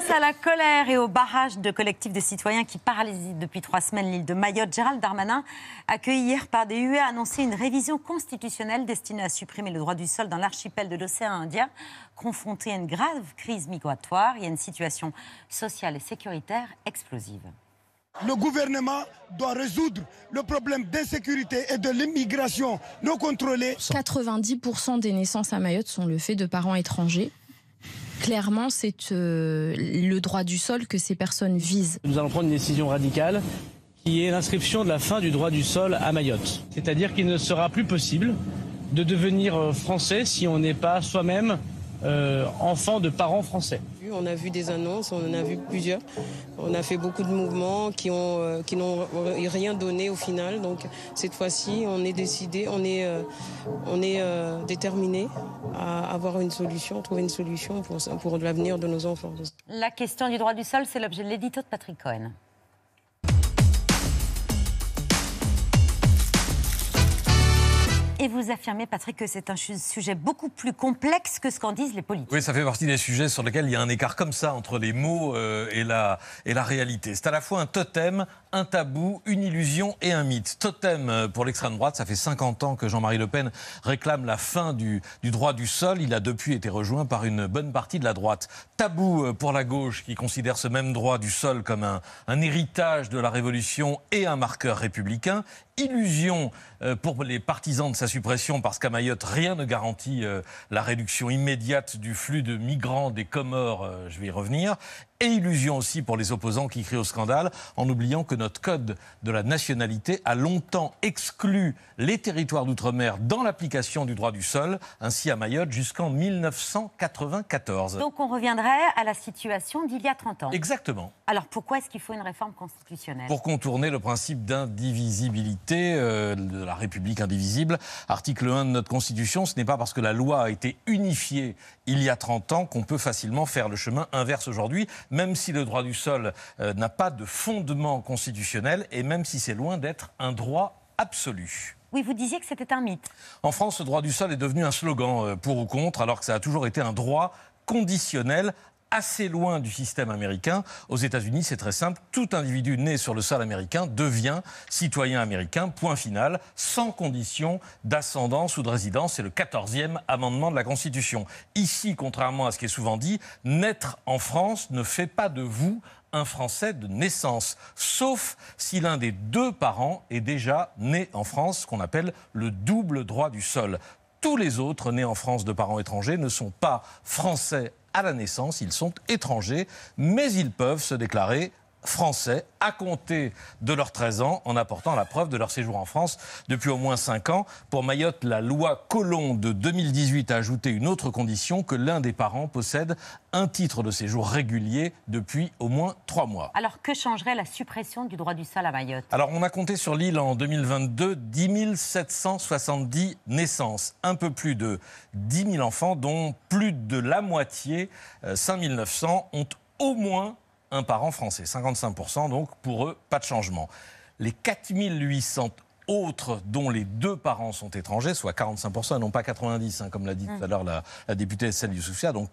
Face à la colère et au barrage de collectifs de citoyens qui paralysent depuis trois semaines l'île de Mayotte, Gérald Darmanin, accueilli hier par des UE, a annoncé une révision constitutionnelle destinée à supprimer le droit du sol dans l'archipel de l'océan Indien, confronté à une grave crise migratoire et à une situation sociale et sécuritaire explosive. Le gouvernement doit résoudre le problème d'insécurité et de l'immigration non contrôlée. 90% des naissances à Mayotte sont le fait de parents étrangers clairement, c'est euh, le droit du sol que ces personnes visent. Nous allons prendre une décision radicale qui est l'inscription de la fin du droit du sol à Mayotte. C'est-à-dire qu'il ne sera plus possible de devenir euh, français si on n'est pas soi-même euh, enfant de parents français on a vu des annonces, on en a vu plusieurs. On a fait beaucoup de mouvements qui euh, n'ont rien donné au final. Donc cette fois-ci, on est décidé, on est euh, euh, déterminé à avoir une solution, trouver une solution pour pour l'avenir de nos enfants. La question du droit du sol, c'est l'objet de l'édito de Patrick Cohen. Et vous affirmez, Patrick, que c'est un sujet beaucoup plus complexe que ce qu'en disent les politiques. Oui, ça fait partie des sujets sur lesquels il y a un écart comme ça entre les mots euh, et, la, réalité. C'est à la fois un totem, un tabou, une illusion et un mythe. Totem euh, pour l'extrême droite, ça fait 50 ans que Jean-Marie Le Pen réclame la fin du, droit du sol. Il a depuis été rejoint par une bonne partie de la droite. Tabou euh, pour la gauche qui considère ce même droit du sol comme un héritage de la Révolution et un marqueur républicain illusion euh, pour les partisans de sa suppression parce qu'à Mayotte, rien ne garantit euh, la réduction immédiate du flux de migrants des Comores, euh, je vais y revenir, et illusion aussi pour les opposants qui crient au scandale, en oubliant que notre code de la nationalité a longtemps exclu les territoires d'outre-mer dans l'application du droit du sol, ainsi à Mayotte jusqu'en 1994. Donc on reviendrait à la situation d'il y a 30 ans. Exactement. Alors pourquoi est-ce qu'il faut une réforme constitutionnelle Pour contourner le principe d'indivisibilité euh, de la République indivisible, article 1 de notre Constitution, ce n'est pas parce que la loi a été unifiée il y a 30 ans qu'on peut facilement faire le chemin inverse aujourd'hui même si le droit du sol euh, n'a pas de fondement constitutionnel et même si c'est loin d'être un droit absolu. Oui, vous disiez que c'était un mythe. En France, le droit du sol est devenu un slogan euh, pour ou contre, alors que ça a toujours été un droit conditionnel assez loin du système américain. Aux États-Unis, c'est très simple. Tout individu né sur le sol américain devient citoyen américain, point final, sans condition d'ascendance ou de résidence. C'est le 14e amendement de la Constitution. Ici, contrairement à ce qui est souvent dit, naître en France ne fait pas de vous un Français de naissance, sauf si l'un des deux parents est déjà né en France, ce qu'on appelle le double droit du sol tous les autres nés en France de parents étrangers ne sont pas français à la naissance, ils sont étrangers, mais ils peuvent se déclarer français à compter de leurs 13 ans en apportant la preuve de leur séjour en France depuis au moins 5 ans. Pour Mayotte, la loi Colomb de 2018 a ajouté une autre condition que l'un des parents possède un titre de séjour régulier depuis au moins 3 mois. Alors que changerait la suppression du droit du sol à Mayotte Alors on a compté sur l'île en 2022 10 770 naissances, un peu plus de 10 000 enfants dont plus de la moitié, 5 euh, 900, ont au moins un parent français. 55% donc, pour eux, pas de changement. Les 4800 autres dont les deux parents sont étrangers, soit 45%, et non pas 90%, hein, comme l'a dit mmh. tout à l'heure la, la députée Estelle Youssoufia, donc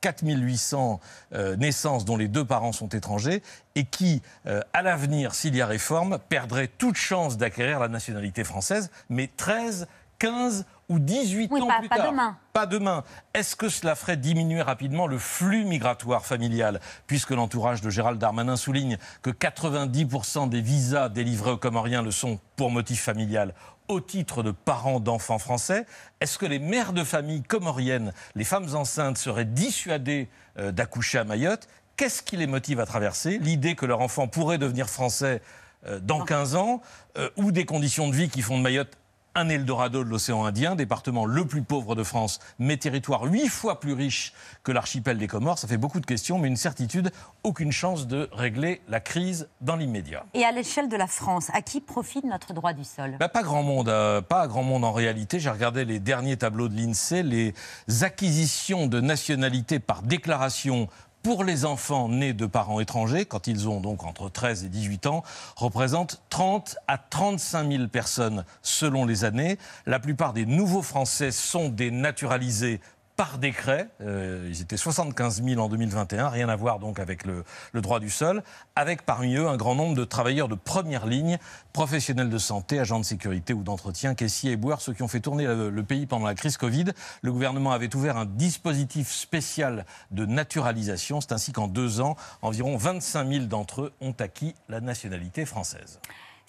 4800 euh, naissances dont les deux parents sont étrangers et qui, euh, à l'avenir, s'il y a réforme, perdraient toute chance d'acquérir la nationalité française, mais 13 15 ou 18 oui, ans pas, plus pas tard. Demain. Pas demain. Est-ce que cela ferait diminuer rapidement le flux migratoire familial Puisque l'entourage de Gérald Darmanin souligne que 90% des visas délivrés aux Comoriens le sont pour motif familial au titre de parents d'enfants français. Est-ce que les mères de famille comoriennes, les femmes enceintes, seraient dissuadées euh, d'accoucher à Mayotte Qu'est-ce qui les motive à traverser L'idée que leur enfant pourrait devenir français euh, dans 15 ans, euh, ou des conditions de vie qui font de Mayotte un Eldorado de l'océan Indien, département le plus pauvre de France, mais territoire huit fois plus riche que l'archipel des Comores. Ça fait beaucoup de questions, mais une certitude, aucune chance de régler la crise dans l'immédiat. Et à l'échelle de la France, à qui profite notre droit du sol bah, Pas grand monde, euh, pas grand monde en réalité. J'ai regardé les derniers tableaux de l'INSEE, les acquisitions de nationalité par déclaration pour les enfants nés de parents étrangers, quand ils ont donc entre 13 et 18 ans, représentent 30 à 35 000 personnes selon les années. La plupart des nouveaux Français sont des naturalisés par décret, euh, ils étaient 75 000 en 2021, rien à voir donc avec le, droit du sol, avec parmi eux un grand nombre de travailleurs de première ligne, professionnels de santé, agents de sécurité ou d'entretien, caissiers et boire ceux qui ont fait tourner le, le pays pendant la crise Covid. Le gouvernement avait ouvert un dispositif spécial de naturalisation. C'est ainsi qu'en deux ans, environ 25 000 d'entre eux ont acquis la nationalité française.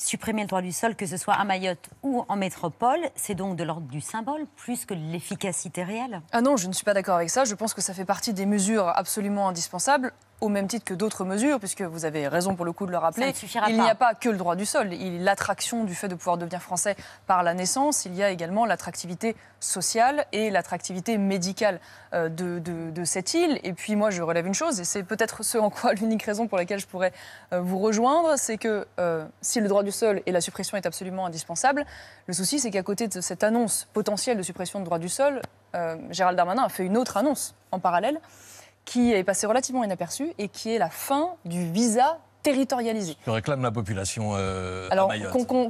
Supprimer le droit du sol, que ce soit à Mayotte ou en métropole, c'est donc de l'ordre du symbole plus que de l'efficacité réelle. Ah non, je ne suis pas d'accord avec ça. Je pense que ça fait partie des mesures absolument indispensables au même titre que d'autres mesures, puisque vous avez raison pour le coup de le rappeler. Il n'y a pas que le droit du sol. Il l'attraction du fait de pouvoir devenir français par la naissance. Il y a également l'attractivité sociale et l'attractivité médicale euh, de, cette île. Et puis moi, je relève une chose, et c'est peut-être ce en quoi l'unique raison pour laquelle je pourrais euh, vous rejoindre, c'est que euh, si le droit du sol et la suppression est absolument indispensable, le souci, c'est qu'à côté de cette annonce potentielle de suppression de droit du sol, Gérald Darmanin a fait une autre annonce en parallèle qui est passé relativement inaperçu et qui est la fin du visa territorialisé. Que réclame la population euh, Alors,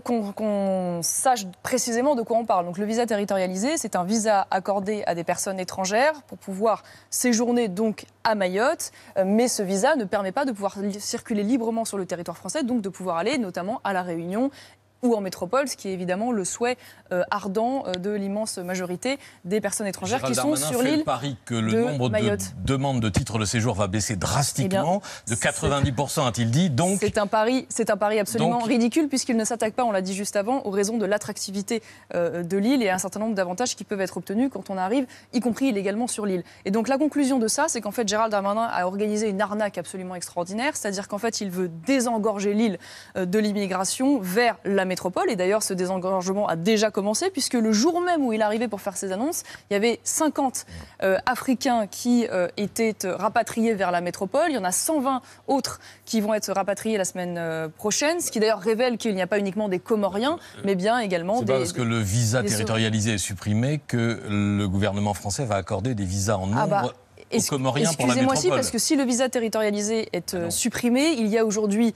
qu'on sache précisément de quoi on parle. Donc, le visa territorialisé, c'est un visa accordé à des personnes étrangères pour pouvoir séjourner donc à Mayotte, euh, mais ce visa ne permet pas de pouvoir circuler librement sur le territoire français, donc de pouvoir aller notamment à La Réunion ou en métropole, ce qui est évidemment le souhait euh, ardent euh, de l'immense majorité des personnes étrangères qui sont sur l'île. pari que le nombre de demandes de titres de séjour va baisser drastiquement, eh de 90 a-t-il dit. Donc c'est un pari, c'est un pari absolument ridicule puisqu'il ne s'attaque pas, on l'a dit juste avant, aux raisons de l'attractivité euh, de l'île et à un certain nombre d'avantages qui peuvent être obtenus quand on arrive, y compris illégalement sur l'île. Et donc la conclusion de ça, c'est qu'en fait Gérald Darmanin a organisé une arnaque absolument extraordinaire, c'est-à-dire qu'en fait il veut désengorger l'île de l'immigration vers la métropole. Et d'ailleurs, ce désengorgement a déjà commencé, puisque le jour même où il arrivait pour faire ses annonces, il y avait 50 euh, Africains qui euh, étaient euh, rapatriés vers la métropole. Il y en a 120 autres qui vont être rapatriés la semaine prochaine, ce qui d'ailleurs révèle qu'il n'y a pas uniquement des Comoriens, mais bien également des. C'est parce que le visa territorialisé est supprimé que le gouvernement français va accorder des visas en ah bah, nombre. Excusez-moi aussi parce que si le visa territorialisé est ah euh, supprimé, il y a aujourd'hui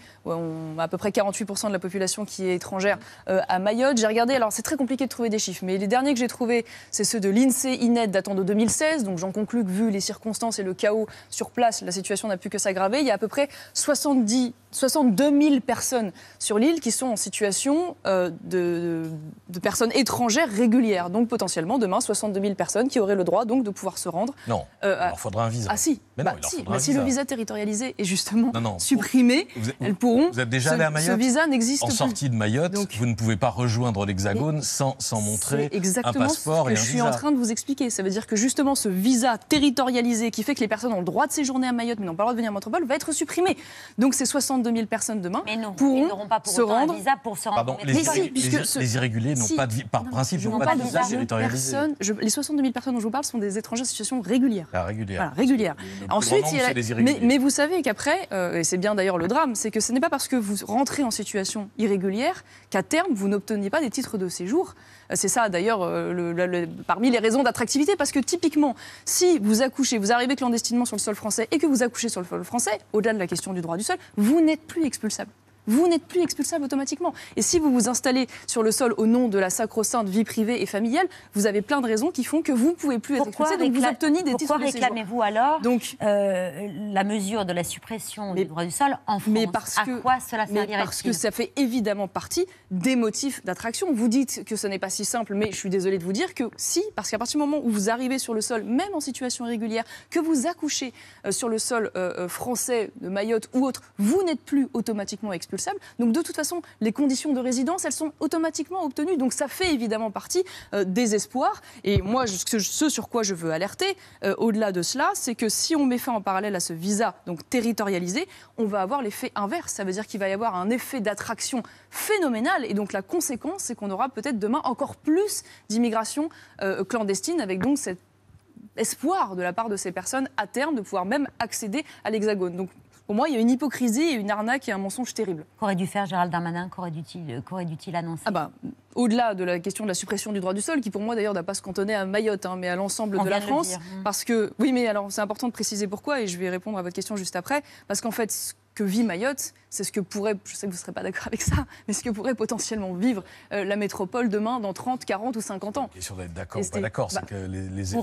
à peu près 48% de la population qui est étrangère euh, à Mayotte. J'ai regardé, alors c'est très compliqué de trouver des chiffres, mais les derniers que j'ai trouvés, c'est ceux de l'INSEE Ined, datant de 2016. Donc j'en conclus que vu les circonstances et le chaos sur place, la situation n'a plus que s'aggraver. Il y a à peu près 70 62 000 personnes sur l'île qui sont en situation euh, de, personnes étrangères régulières. Donc potentiellement demain 62 000 personnes qui auraient le droit donc de pouvoir se rendre. Non. Alors euh, il faudra un visa. Ah si. Mais bah, si, le visa territorialisé est justement supprimé, elles pourront. Vous êtes déjà allé à Mayotte. Ce visa n'existe plus. En sortie de Mayotte, vous ne pouvez pas rejoindre l'Hexagone sans, sans montrer un passeport ce que et je suis en train de vous expliquer. Ça veut dire que justement ce visa territorialisé qui fait que les personnes ont le droit de séjourner à Mayotte mais n'ont pas le droit de venir à métropole va être supprimé. Donc ces 62 2000 000 personnes demain mais non, pourront pas pour se rendre. pour se rendre les, irréguliers n'ont pas de par principe n'ont pas de visa les 62 000 personnes dont je vous parle sont des étrangers en situation régulière. régulière. régulière. Ensuite, mais, vous savez qu'après, euh, et c'est bien d'ailleurs le drame, c'est que ce n'est pas parce que vous rentrez en situation irrégulière qu'à terme vous n'obteniez pas des titres de séjour. Bah, c'est ça d'ailleurs euh, parmi les raisons d'attractivité, parce que typiquement, si vous accouchez, vous arrivez clandestinement sur le sol français et que vous accouchez sur le sol français, au-delà de la question du droit du sol, vous n'êtes plus expulsable vous n'êtes plus expulsable automatiquement. Et si vous vous installez sur le sol au nom de la sacro-sainte vie privée et familiale, vous avez plein de raisons qui font que vous ne pouvez plus être expulsé, donc vous obtenez des pourquoi Pourquoi réclamez-vous alors euh, la mesure de la suppression du droit du sol en France mais parce que, quoi cela Parce que ça fait évidemment partie des motifs d'attraction. Vous dites que ce n'est pas si simple, mais je suis désolée de vous dire que si, parce qu'à partir du moment où vous arrivez sur le sol, même en situation irrégulière, que vous accouchez euh, sur le sol euh, français de Mayotte ou autre, vous n'êtes plus automatiquement expulsé donc de toute façon, les conditions de résidence, elles sont automatiquement obtenues. Donc ça fait évidemment partie euh, des espoirs. Et moi, ce sur quoi je veux alerter, euh, au-delà de cela, c'est que si on met fin en parallèle à ce visa donc territorialisé, on va avoir l'effet inverse. Ça veut dire qu'il va y avoir un effet d'attraction phénoménal. Et donc la conséquence, c'est qu'on aura peut-être demain encore plus d'immigration euh, clandestine, avec donc cet espoir de la part de ces personnes à terme de pouvoir même accéder à l'Hexagone. Donc pour moi, il y a une hypocrisie une arnaque et un mensonge terrible. Qu'aurait dû faire Gérald Darmanin Qu'aurait-il euh, annoncer ah bah, Au-delà de la question de la suppression du droit du sol, qui pour moi d'ailleurs n'a pas se cantonner à Mayotte, hein, mais à l'ensemble de la France. Hein. Parce que, oui, mais alors c'est important de préciser pourquoi, et je vais répondre à votre question juste après. Parce qu'en fait, ce que vit Mayotte, c'est ce que pourrait, je sais que vous ne serez pas d'accord avec ça, mais ce que pourrait potentiellement vivre euh, la métropole demain dans 30, 40 ou 50 ans. La question d'être d'accord ou pas d'accord, c'est que les,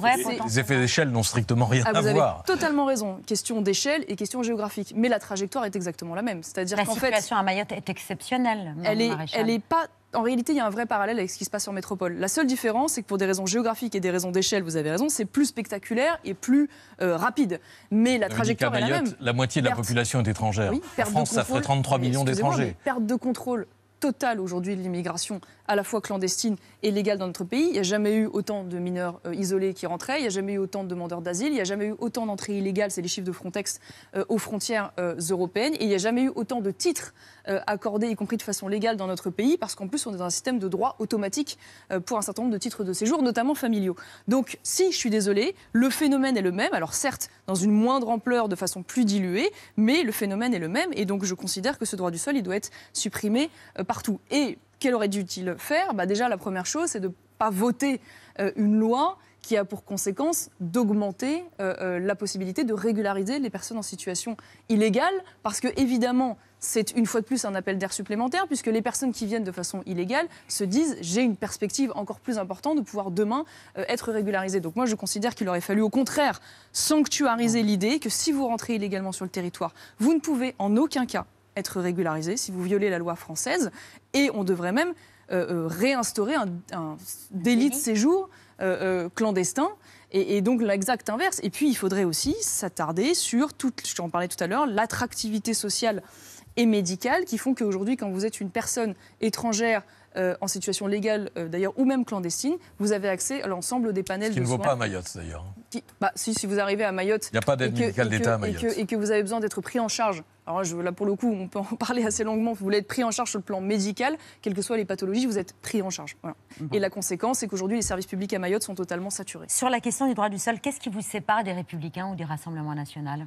effets, d'échelle n'ont strictement rien ah, à voir. Vous avez totalement raison, question d'échelle et question géographique. Mais la trajectoire est exactement la même. C'est-à-dire qu'en fait. La situation à Mayotte est exceptionnelle. Elle est, elle est pas en réalité, il y a un vrai parallèle avec ce qui se passe en métropole. La seule différence, c'est que pour des raisons géographiques et des raisons d'échelle, vous avez raison, c'est plus spectaculaire et plus euh, rapide. Mais la trajectoire est la même. La moitié de la population est étrangère. Oui, en France, ça 33 millions d'étrangers. Perte de contrôle Total aujourd'hui de l'immigration, à la fois clandestine et légale dans notre pays. Il n'y a jamais eu autant de mineurs euh, isolés qui rentraient, il n'y a jamais eu autant de demandeurs d'asile, il n'y a jamais eu autant d'entrées illégales, c'est les chiffres de Frontex, euh, aux frontières euh, européennes, et il n'y a jamais eu autant de titres accordés, y compris de façon légale, dans notre pays, parce qu'en plus, on est dans un système de droit automatique pour un certain nombre de titres de séjour, notamment familiaux. Donc, si, je suis désolé le phénomène est le même, alors certes, dans une moindre ampleur, de façon plus diluée, mais le phénomène est le même, et donc je considère que ce droit du sol, il doit être supprimé partout. Et qu'elle aurait dû-il faire bah, Déjà, la première chose, c'est de ne pas voter euh, une loi qui a pour conséquence d'augmenter euh, euh, la possibilité de régulariser les personnes en situation illégale, parce que évidemment, c'est une fois de plus un appel d'air supplémentaire, puisque les personnes qui viennent de façon illégale se disent j'ai une perspective encore plus importante de pouvoir demain être régularisé. Donc moi, je considère qu'il aurait fallu au contraire sanctuariser mmh. l'idée que si vous rentrez illégalement sur le territoire, vous ne pouvez en aucun cas être régularisé si vous violez la loi française. Et on devrait même euh, euh, réinstaurer un, délit de séjour euh, clandestin. Et, donc l'exact inverse. Et puis il faudrait aussi s'attarder sur, tout, t'en parlais tout à l'heure, l'attractivité sociale et médicales qui font qu'aujourd'hui, quand vous êtes une personne étrangère euh, en situation légale euh, d'ailleurs ou même clandestine, vous avez accès à l'ensemble des panels Ce qui de ne vaut pas à Mayotte d'ailleurs. Bah, si, si vous arrivez à Mayotte. Il n'y a pas d'aide médicale d'État à Mayotte. Et que, vous avez besoin d'être pris en charge. Alors je, là, pour le coup, on peut en parler assez longuement. Vous voulez être pris en charge sur le plan médical, quelles que soient les pathologies, vous êtes pris en charge. Voilà. Mhm. Et la conséquence, c'est qu'aujourd'hui, les services publics à Mayotte sont totalement saturés. Sur la question du droit du sol, qu'est-ce qui vous sépare des Républicains ou des Rassemblements nationaux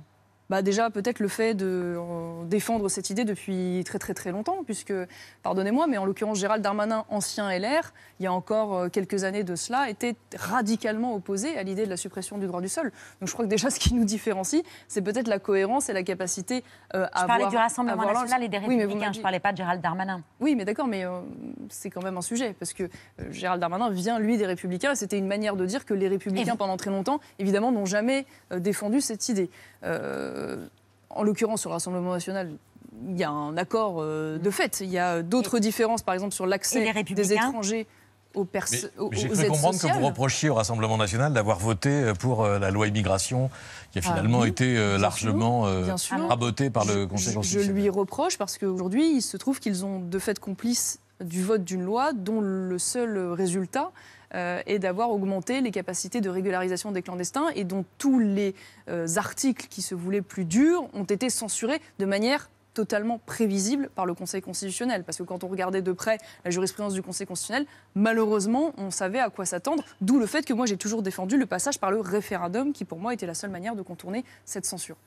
bah déjà peut-être le fait de euh, défendre cette idée depuis très très très longtemps, puisque, pardonnez-moi, mais en l'occurrence Gérald Darmanin, ancien LR, il y a encore euh, quelques années de cela, était radicalement opposé à l'idée de la suppression du droit du sol. Donc je crois que déjà ce qui nous différencie, c'est peut-être la cohérence et la capacité euh, à... Je parlais du Rassemblement national et des Républicains, je ne parlais pas de Gérald Darmanin. Oui, mais d'accord, mais c'est quand même un sujet, parce que Gérald Darmanin vient, lui, des Républicains, et c'était une manière de dire que les Républicains, pendant très longtemps, évidemment, n'ont jamais défendu cette idée. Euh, en l'occurrence sur le Rassemblement national, il y a un accord euh, de mm. fait. Il y a d'autres différences, par exemple, sur l'accès des étrangers aux personnes. J'ai cru comprendre que vous reprochiez au Rassemblement national d'avoir voté euh, pour la loi immigration, qui a ah finalement été largement rabotée par le Conseil constitutionnel. Je lui reproche parce qu'aujourd'hui, il se trouve qu'ils ont de fait complices du vote d'une loi dont le seul résultat euh, est d'avoir augmenté les capacités de régularisation des clandestins et dont tous les euh, articles qui se voulaient plus durs ont été censurés de manière totalement prévisible par le Conseil constitutionnel. Parce que quand on regardait de près la jurisprudence du Conseil constitutionnel, malheureusement, on savait à quoi s'attendre, d'où le fait que moi j'ai toujours défendu le passage par le référendum, qui pour moi était la seule manière de contourner cette censure.